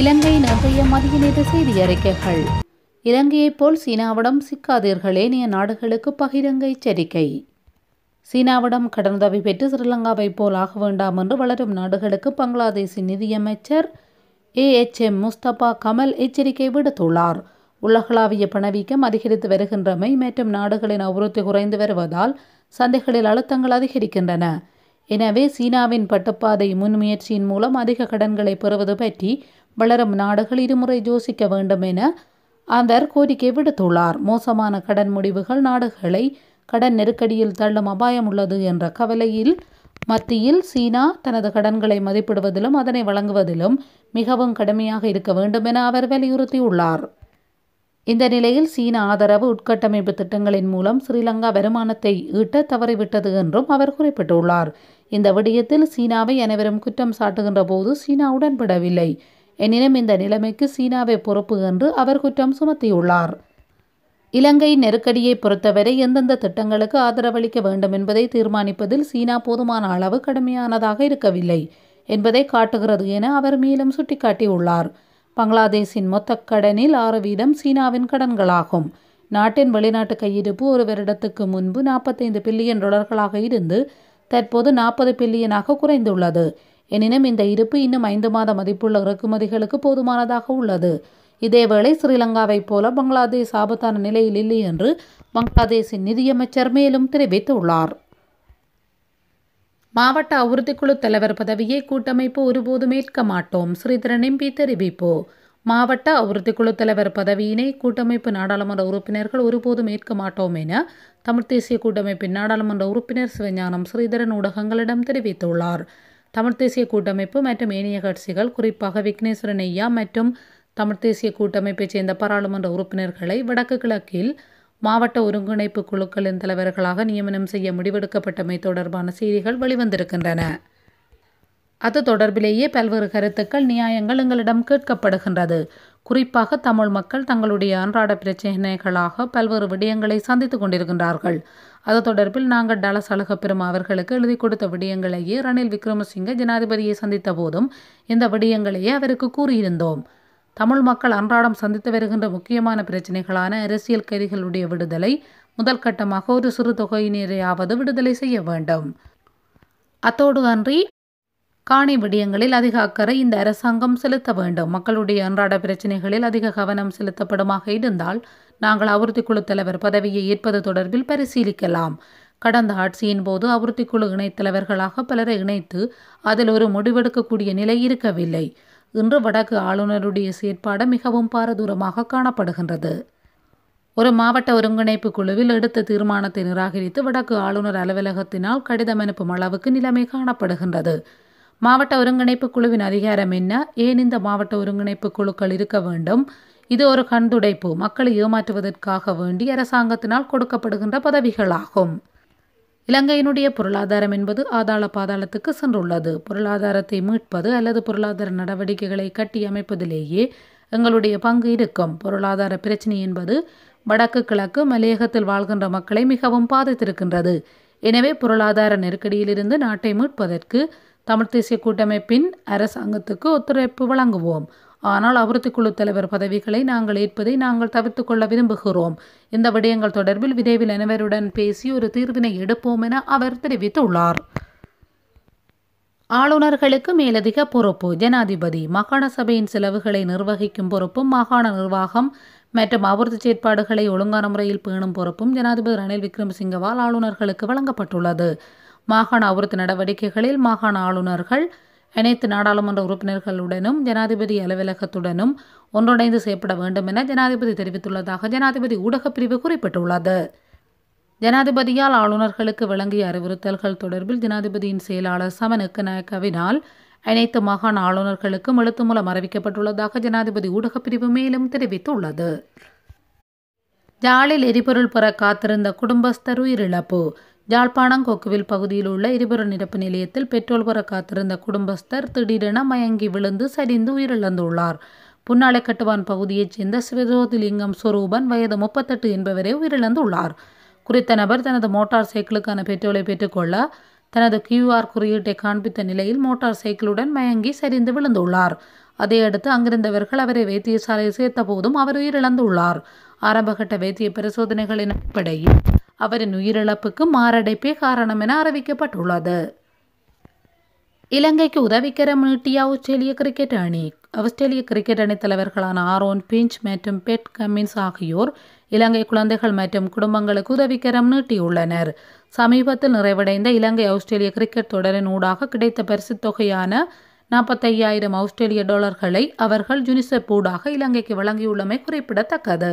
இலங்கையின் அன்றைய மதிய நேர செய்தி அறிக்கைகள் இலங்கையைப் போல் சீனாவிடம் சிக்காதீர்கள் ஏனைய நாடுகளுக்கு பகிரங்க எச்சரிக்கை சீனாவிடம் கடந்தவை பெற்று ஸ்ரீலங்காவைப் போல் ஆக வேண்டாம் என்று வளரும் நாடுகளுக்கு பங்களாதேஷின் நிதியமைச்சர் A H M Mustafa Kamal எச்சரிக்கை விடுத்துள்ளார் உலகளாவிய பணவீக்கம் அதிகரித்து வருகின்றமை மற்றும் நாடுகளின் அபிவிருத்தி குறைந்து வருவதால் சந்தைகளில் அழுத்தங்கள் அதிகரிக்கின்றன எனவே சீனாவின் பட்டுப்பாதை முன்முயற்சியின் மூலம் அதிக கடன்களை பெறுவது பற்றி வளரும் நாடுகள் இருமுறை யோசிக்க வேண்டும் என அவர் கோரிக்கை விடுத்துள்ளார் மோசமான கடன் முடிவுகள் நாடுகளை கடன் நெருக்கடியில் தள்ளும் அபாயம் உள்ளது என்ற கவலையில் மத்தியில் சீனா தனது கடன்களை மதிப்பிடுவதிலும் அதனை வழங்குவதிலும் மிகவும் கடுமையாக இருக்க வேண்டும் என அவர் வலியுறுத்தியுள்ளார் இந்த நிலையில் சீன ஆதரவு உட்கட்டமைப்பு திட்டங்களின் மூலம் ஸ்ரீலங்கா வருமானத்தை ஈட்ட தவறிவிட்டது என்றும் அவர் குறிப்பிட்டுள்ளார் இந்த விடயத்தில் சீனாவை அனைவரும் குற்றம் சாட்டுகின்ற போது சீனா உடன்படவில்லை எனினும் இந்த நிலைமைக்கு சீனாவை பொறுப்பு என்று அவர் குற்றம் சுமத்தியுள்ளார் இலங்கை நெருக்கடியை பொறுத்தவரை எந்தெந்த திட்டங்களுக்கு ஆதரவளிக்க வேண்டும் என்பதை தீர்மானிப்பதில் சீனா போதுமான அளவு கடுமையானதாக இருக்கவில்லை என்பதை காட்டுகிறது என அவர் மேலும் சுட்டிக்காட்டியுள்ளார் பங்களாதேஷின் மொத்த கடனில் ஆறு வீதம் சீனாவின் கடன்களாகும் நாட்டின் வெளிநாட்டு கையிருப்பு ஒரு வருடத்துக்கு முன்பு நாற்பத்தைந்து பில்லியன் டாலர்களாக இருந்து தற்போது நாற்பது பில்லியனாக குறைந்துள்ளது எனினும் இந்த இருப்பு இன்னும் ஐந்து மாத மதிப்புள்ள இறக்குமதிகளுக்கு போதுமானதாக உள்ளது இதேவேளை ஸ்ரீலங்காவைப் போல பங்களாதேஷ் ஆபத்தான நிலையில் இல்லை என்று பங்களாதேஷின் நிதியமைச்சர் மேலும் தெரிவித்துள்ளார் மாவட்ட அபிவிருத்திக்குழு தலைவர் பதவியை கூட்டமைப்பு ஒருபோதும் ஏற்க மாட்டோம் ஸ்ரீதரன் எம்பி தெரிவிப்பு மாவட்ட அபிவிருத்திக்குழு தலைவர் பதவியினை கூட்டமைப்பு நாடாளுமன்ற உறுப்பினர்கள் ஒருபோதும் ஏற்க மாட்டோம் என தமிழ்த் தேசிய கூட்டமைப்பின் நாடாளுமன்ற உறுப்பினர் சிவஞானம் ஸ்ரீதரன் ஊடகங்களிடம் தெரிவித்துள்ளார் தமிழ்த் தேசிய கூட்டமைப்பு மற்றும் ஏனைய கட்சிகள் குறிப்பாக விக்னேஸ்வரன் ஐயா மற்றும் தமிழ்த் தேசிய கூட்டமைப்பைச் சேர்ந்த பாராளுமன்ற உறுப்பினர்களை வடக்கு கிழக்கில் மாவட்ட ஒருங்கிணைப்பு குழுக்களின் தலைவர்களாக நியமனம் செய்ய முடிவெடுக்கப்பட்டமை தொடர்பான செய்திகள் வெளிவந்திருக்கின்றன அது தொடர்பிலேயே பல்வேறு கருத்துக்கள் நியாயங்கள் எங்களிடம் கேட்கப்படுகின்றது குறிப்பாக தமிழ் மக்கள் தங்களுடைய அன்றாட பிரச்சினைகளாக பல்வேறு விடயங்களை சந்தித்துக் கொண்டிருக்கின்றார்கள் அது தொடர்பில் நாங்கள் டலஸ் பெருமா அவர்களுக்கு எழுதி கொடுத்த விடயங்களையே ரணில் விக்ரமசிங்க ஜனாதிபதியை சந்தித்த போதும் இந்த விடயங்களையே அவருக்கு கூறியிருந்தோம் தமிழ் மக்கள் அன்றாடம் சந்தித்து வருகின்ற முக்கியமான பிரச்சினைகளான அரசியல் கைதிகளுடைய விடுதலை முதல் கட்டமாக ஒரு சிறு தொகையினரையாவது விடுதலை செய்ய வேண்டும் அத்தோடு அன்றி காணி விடயங்களில் அதிக அக்கறை இந்த அரசாங்கம் செலுத்த வேண்டும் மக்களுடைய அன்றாட பிரச்சினைகளில் அதிக கவனம் செலுத்தப்படுமாக இருந்தால் நாங்கள் அவருத்தி குழு தலைவர் பதவியை ஏற்பது தொடர்பில் பரிசீலிக்கலாம் கடந்த ஆட்சியின் போது அவருத்தி குழு இணைத்தலைவர்களாக பலரை இணைத்து அதில் ஒரு முடிவெடுக்கக்கூடிய நிலை இருக்கவில்லை இன்று வடக்கு ஆளுநருடைய செயற்பாடு மிகவும் பாரதூரமாக காணப்படுகின்றது ஒரு மாவட்ட ஒருங்கிணைப்பு குழுவில் எடுத்த தீர்மானத்தை நிராகரித்து வடக்கு ஆளுநர் அலுவலகத்தினால் கடிதம் அனுப்பும் அளவுக்கு நிலைமை காணப்படுகின்றது மாவட்ட ஒருங்கிணைப்பு குழுவின் அதிகாரம் என்ன ஏன் இந்த மாவட்ட ஒருங்கிணைப்பு குழுக்கள் இருக்க வேண்டும் இது ஒரு கண்துடைப்பு மக்களை ஏமாற்றுவதற்காக வேண்டி அரசாங்கத்தினால் கொடுக்கப்படுகின்ற பதவிகளாகும் இலங்கையினுடைய பொருளாதாரம் என்பது ஆதாள பாதாளத்துக்கு சென்றுள்ளது பொருளாதாரத்தை மீட்பது அல்லது பொருளாதார நடவடிக்கைகளை கட்டியமைப்பதிலேயே எங்களுடைய பங்கு இருக்கும் பொருளாதார பிரச்சினை என்பது வடக்கு கிழக்கு மலையகத்தில் வாழ்கின்ற மக்களை மிகவும் பாதித்திருக்கின்றது எனவே பொருளாதார நெருக்கடியிலிருந்து நாட்டை மீட்பதற்கு தமிழ்த் தேசிய கூட்டமைப்பின் அரசாங்கத்துக்கு ஒத்துழைப்பு வழங்குவோம் ஆனால் அபிவிருத்தி குழு தலைவர் பதவிகளை நாங்கள் ஏற்பதை நாங்கள் தவிர்த்துக் கொள்ள விரும்புகிறோம் இந்த விடயங்கள் தொடர்பில் விரைவில் அனைவருடன் பேசி ஒரு தீர்வினை எடுப்போம் என அவர் தெரிவித்துள்ளார் ஆளுநர்களுக்கு மேலதிக பொறுப்பு ஜனாதிபதி மாகாண சபையின் செலவுகளை நிர்வகிக்கும் பொறுப்பும் மாகாண நிர்வாகம் மற்றும் அபிவிருத்தி செயற்பாடுகளை ஒழுங்கான முறையில் பேணும் பொறுப்பும் ஜனாதிபதி ரணில் விக்ரமசிங்கவால் ஆளுநர்களுக்கு வழங்கப்பட்டுள்ளது மாகாண அபிவிருத்தி நடவடிக்கைகளில் மாகாண ஆளுநர்கள் அனைத்து நாடாளுமன்ற உறுப்பினர்களுடனும் ஜனாதிபதி அலுவலகத்துடனும் ஒன்றிணைந்து செயற்பட வேண்டும் என ஜனாதிபதி தெரிவித்துள்ளதாக ஜனாதிபதி ஊடகப்பிரிவு குறிப்பிட்டுள்ளது ஜனாதிபதியால் ஆளுநர்களுக்கு வழங்கிய அறிவுறுத்தல்கள் தொடர்பில் ஜனாதிபதியின் செயலாளர் சமனுக்கு நாயக்கவினால் அனைத்து மாகாண ஆளுநர்களுக்கும் எழுத்து மூலம் அறிவிக்கப்பட்டுள்ளதாக ஜனாதிபதி ஊடகப்பிரிவு மேலும் தெரிவித்துள்ளது ஜாலில் எரிபொருள் பெற காத்திருந்த குடும்பஸ்தர் உயிரிழப்பு ஜாழ்ப்பாணங்கோக்குவில் பகுதியில் உள்ள இருபுற நிரப்பு நிலையத்தில் பெட்ரோல் புற காத்திருந்த குடும்பஸ்தர் திடீரென மயங்கி விழுந்து சரிந்து உயிரிழந்துள்ளார் புன்னாலை கட்டுவான் பகுதியைச் சேர்ந்த சிவஜோதிலிங்கம் சுரூபன் வயது முப்பத்தெட்டு என்பவரே உயிரிழந்துள்ளார் குறித்த நபர் தனது மோட்டார் சைக்கிளுக்கான பெட்ரோலை பெற்றுக்கொள்ள தனது கியூஆர் குறியீட்டை காண்பித்த நிலையில் மோட்டார் சைக்கிளுடன் மயங்கி சரிந்து விழுந்துள்ளார் அதையடுத்து அங்கிருந்தவர்கள் அவரை வைத்தியசாலையில் சேர்த்த போதும் அவர் உயிரிழந்துள்ளார் ஆரம்பகட்ட வைத்திய பரிசோதனைகளின் அடிப்படையில் அவரின் உயிரிழப்புக்கு மாரடைப்பே காரணம் என அறிவிக்கப்பட்டுள்ளது இலங்கைக்கு உதவிக்கர மீட்டிய ஆஸ்திரேலிய கிரிக்கெட் அணி ஆஸ்திரேலிய கிரிக்கெட் அணி தலைவர்களான ஆரோன் பிஞ்ச் மற்றும் பெட் கமின்ஸ் ஆகியோர் இலங்கை குழந்தைகள் மற்றும் குடும்பங்களுக்கு உதவிக்கரம் நீட்டியுள்ளனர் சமீபத்தில் நிறைவடைந்த இலங்கை ஆஸ்திரேலிய கிரிக்கெட் தொடரின் ஊடாக கிடைத்த பரிசு தொகையான நாற்பத்தையாயிரம் ஆஸ்திரேலிய டாலர்களை அவர்கள் ஜுனிசெப் ஊடாக இலங்கைக்கு வழங்கியுள்ளமை குறிப்பிடத்தக்கது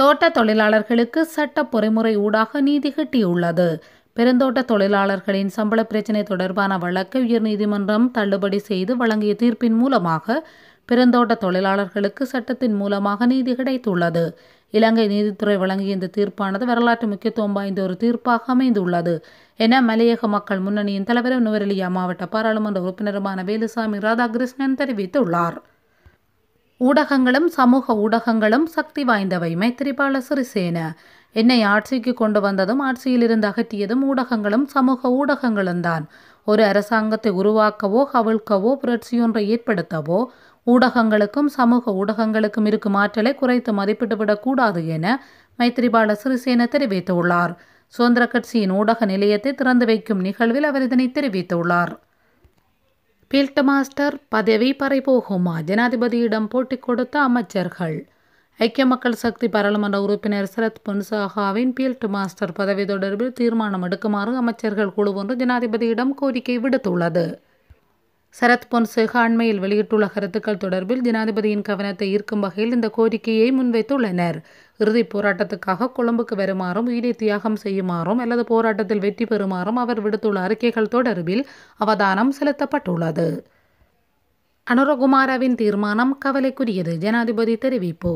தோட்ட தொழிலாளர்களுக்கு சட்ட பொறிமுறை ஊடாக நீதி கிட்டியுள்ளது பெருந்தோட்ட தொழிலாளர்களின் சம்பள பிரச்சினை தொடர்பான வழக்கை உயர்நீதிமன்றம் தள்ளுபடி செய்து வழங்கிய தீர்ப்பின் மூலமாக பெருந்தோட்ட தொழிலாளர்களுக்கு சட்டத்தின் மூலமாக நீதி கிடைத்துள்ளது இலங்கை நீதித்துறை வழங்கிய இந்த தீர்ப்பானது வரலாற்று முக்கியத்துவம் வாய்ந்த ஒரு தீர்ப்பாக அமைந்துள்ளது என மலையக மக்கள் முன்னணியின் தலைவரும் நுவரெலியா மாவட்ட பாராளுமன்ற உறுப்பினருமான வேலுசாமி ராதாகிருஷ்ணன் தெரிவித்துள்ளார் ஊடகங்களும் சமூக ஊடகங்களும் சக்தி வாய்ந்தவை மைத்திரிபால சிறிசேன என்னை ஆட்சிக்கு கொண்டு வந்ததும் ஆட்சியில் இருந்து அகற்றியதும் ஊடகங்களும் சமூக ஊடகங்களும் தான் ஒரு அரசாங்கத்தை உருவாக்கவோ கவிழ்க்கவோ புரட்சியொன்றை ஏற்படுத்தவோ ஊடகங்களுக்கும் சமூக ஊடகங்களுக்கும் இருக்கும் ஆற்றலை குறைத்து மதிப்பிட்டுவிடக்கூடாது என மைத்திரிபால சிறிசேன தெரிவித்துள்ளார் சுதந்திர கட்சியின் ஊடக நிலையத்தை திறந்து வைக்கும் நிகழ்வில் அவர் இதனை தெரிவித்துள்ளார் பீல்ட் மாஸ்டர் பதவி பறிபோகுமா ஜனாதிபதியிடம் போட்டி கொடுத்த அமைச்சர்கள் ஐக்கிய மக்கள் சக்தி பாராளுமன்ற உறுப்பினர் சரத் பொன்சாகாவின் பீல்ட் மாஸ்டர் பதவி தொடர்பில் தீர்மானம் எடுக்குமாறு அமைச்சர்கள் குழு ஒன்று ஜனாதிபதியிடம் கோரிக்கை விடுத்துள்ளது சரத் பொன்சேகா அண்மையில் வெளியிட்டுள்ள கருத்துக்கள் தொடர்பில் ஜனாதிபதியின் கவனத்தை ஈர்க்கும் வகையில் இந்த கோரிக்கையை முன்வைத்துள்ளனர் இறுதிப் போராட்டத்துக்காக கொழும்புக்கு வருமாறும் உயிரை தியாகம் செய்யுமாறும் அல்லது போராட்டத்தில் வெற்றி பெறுமாறும் அவர் விடுத்துள்ள அறிக்கைகள் தொடர்பில் அவதானம் செலுத்தப்பட்டுள்ளது அனுரகுமாராவின் தீர்மானம் கவலைக்குரியது ஜனாதிபதி தெரிவிப்பு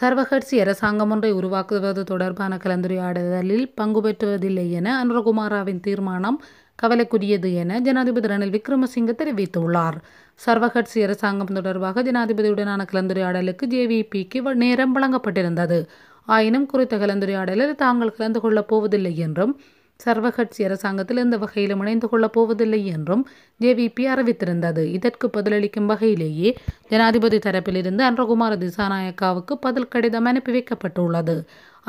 சர்வகட்சி அரசாங்கம் ஒன்றை உருவாக்குவது தொடர்பான கலந்துரையாடலில் பங்கு பெற்றுவதில்லை என அனுரகுமாராவின் தீர்மானம் கவலைக்குரியது என ஜனாதிபதி ரணில் விக்ரமசிங்க தெரிவித்துள்ளார் சர்வகட்சி அரசாங்கம் தொடர்பாக ஜனாதிபதியுடனான கலந்துரையாடலுக்கு ஜேவிபிக்கு நேரம் வழங்கப்பட்டிருந்தது ஆயினும் குறித்த கலந்துரையாடலில் தாங்கள் கலந்து கொள்ளப் போவதில்லை என்றும் சர்வகட்சி அரசாங்கத்தில் எந்த வகையிலும் இணைந்து கொள்ளப் போவதில்லை என்றும் ஜேவிபி அறிவித்திருந்தது இதற்கு பதிலளிக்கும் வகையிலேயே ஜனாதிபதி தரப்பிலிருந்து அன்றகுமார திசாநாயக்காவுக்கு பதில் கடிதம் அனுப்பி வைக்கப்பட்டுள்ளது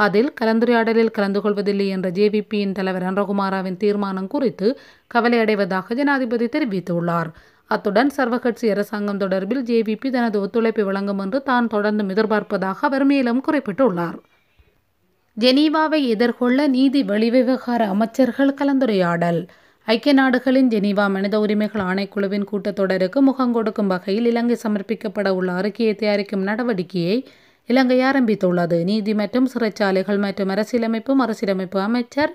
அதில் கலந்துரையாடலில் கலந்து கொள்வதில்லை என்ற ஜேவிபியின் தலைவர் அன்ரகுமாராவின் தீர்மானம் குறித்து கவலையடைவதாக ஜனாதிபதி தெரிவித்துள்ளார் அத்துடன் சர்வகட்சி அரசாங்கம் தொடர்பில் ஜேவிபி தனது ஒத்துழைப்பை வழங்கும் என்று தான் தொடர்ந்து எதிர்பார்ப்பதாக அவர் மேலும் குறிப்பிட்டுள்ளார் ஜெனீவாவை எதிர்கொள்ள நீதி வெளிவிவகார அமைச்சர்கள் கலந்துரையாடல் ஐக்கிய நாடுகளின் ஜெனீவா மனித உரிமைகள் ஆணைக்குழுவின் கூட்டத்தொடருக்கு முகம் கொடுக்கும் வகையில் இலங்கை சமர்ப்பிக்கப்பட உள்ள அறிக்கையை தயாரிக்கும் நடவடிக்கையை இலங்கை ஆரம்பித்துள்ளது நீதி மற்றும் சிறைச்சாலைகள் மற்றும் அரசியலமைப்பு மறுசீரமைப்பு அமைச்சர்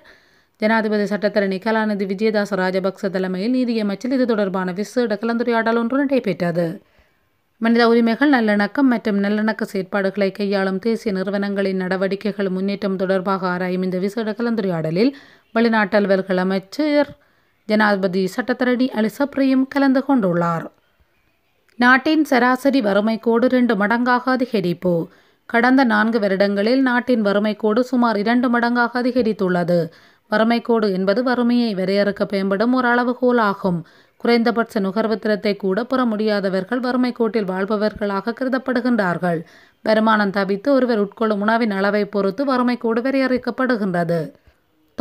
ஜனாதிபதி சட்டத்தரணி கலாநிதி விஜயதாச ராஜபக்ச தலைமையில் நீதியமைச்சில் இது தொடர்பான விசேட கலந்துரையாடல் ஒன்று நடைபெற்றது மனித உரிமைகள் நல்லிணக்கம் மற்றும் நல்லிணக்க செயற்பாடுகளை கையாளும் தேசிய நிறுவனங்களின் நடவடிக்கைகள் முன்னேற்றம் தொடர்பாக ஆராயும் இந்த விசேட கலந்துரையாடலில் வெளிநாட்டல்வர்கள் அமைச்சர் ஜனாதிபதி சட்டத்தரணி அலிசப்ரியும் கலந்து கொண்டுள்ளார் நாட்டின் சராசரி வறுமை கோடு ரெண்டு மடங்காக அதிகரிப்பு கடந்த நான்கு வருடங்களில் நாட்டின் வறுமைக்கோடு சுமார் இரண்டு மடங்காக அதிகரித்துள்ளது வறுமைக்கோடு என்பது வறுமையை வரையறுக்க பயன்படும் ஒரு அளவுகோல் ஆகும் குறைந்தபட்ச நுகர்வுத்திறத்தை கூட பெற முடியாதவர்கள் வறுமை கோட்டில் வாழ்பவர்களாக கருதப்படுகின்றார்கள் வருமானம் தவித்து ஒருவர் உட்கொள்ளும் உணவின் அளவை பொறுத்து வறுமை கோடு வரையறுக்கப்படுகின்றது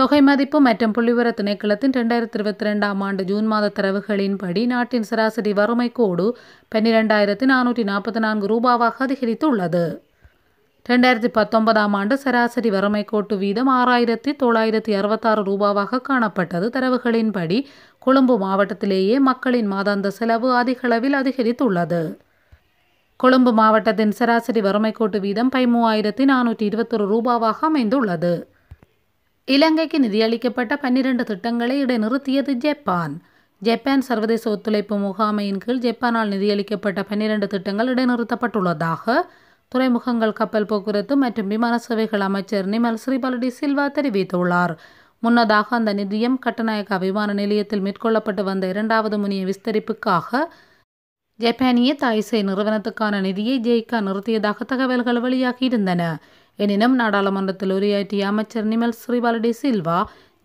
தொகை மதிப்பு மற்றும் புள்ளிவர திணைக்களத்தின் ரெண்டாயிரத்தி இருபத்தி ரெண்டாம் ஆண்டு ஜூன் மாத தரவுகளின்படி நாட்டின் சராசரி வறுமை கோடு பன்னிரெண்டாயிரத்தி நானூற்றி நாற்பத்தி நான்கு ரூபாவாக அதிகரித்துள்ளது ரெண்டாயிரத்தி பத்தொன்பதாம் ஆண்டு சராசரி வறுமை கோட்டு வீதம் ஆறாயிரத்தி தொள்ளாயிரத்தி அறுபத்தாறு ரூபாவாக காணப்பட்டது தரவுகளின்படி கொழும்பு மாவட்டத்திலேயே மக்களின் மாதாந்த செலவு அதிகளவில் அதிகரித்துள்ளது கொழும்பு மாவட்டத்தின் சராசரி வறுமை கோட்டு வீதம் பதிமூவாயிரத்தி நானூற்றி இருபத்தொரு ரூபாவாக அமைந்துள்ளது இலங்கைக்கு நிதியளிக்கப்பட்ட பன்னிரண்டு திட்டங்களை இடைநிறுத்தியது ஜப்பான் ஜப்பான் சர்வதேச ஒத்துழைப்பு முகாமையின் கீழ் ஜப்பானால் நிதியளிக்கப்பட்ட பன்னிரண்டு திட்டங்கள் இடைநிறுத்தப்பட்டுள்ளதாக துறைமுகங்கள் கப்பல் போக்குவரத்து மற்றும் விமான சேவைகள் அமைச்சர் நிமல் ஸ்ரீபாலடி சில்வா தெரிவித்துள்ளார் முன்னதாக அந்த நிதியம் கட்டநாயக்கா விமான நிலையத்தில் மேற்கொள்ளப்பட்டு வந்த இரண்டாவது முனிய விஸ்தரிப்புக்காக ஜப்பானிய தாய்சை நிறுவனத்துக்கான நிதியை ஜெய்கா நிறுத்தியதாக தகவல்கள் வெளியாகியிருந்தன எனினும் நாடாளுமன்றத்தில் உரையாற்றிய அமைச்சர் நிமல் ஸ்ரீபாலடி சில்வா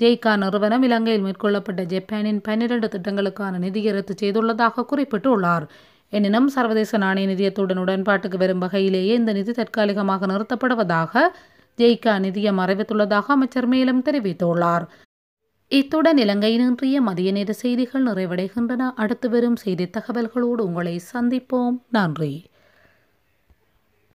ஜெய்கா நிறுவனம் இலங்கையில் மேற்கொள்ளப்பட்ட ஜப்பானின் பன்னிரண்டு திட்டங்களுக்கான நிதியை ரத்து செய்துள்ளதாக குறிப்பிட்டுள்ளார் எனினும் சர்வதேச நாணய நிதியத்துடன் உடன்பாட்டுக்கு வரும் வகையிலேயே இந்த நிதி தற்காலிகமாக நிறுத்தப்படுவதாக ஜெய்கா நிதியம் அறிவித்துள்ளதாக அமைச்சர் மேலும் தெரிவித்துள்ளார் இத்துடன் இலங்கையினின்றிய மதிய நேர செய்திகள் நிறைவடைகின்றன அடுத்து வரும் செய்தி தகவல்களோடு உங்களை சந்திப்போம் நன்றி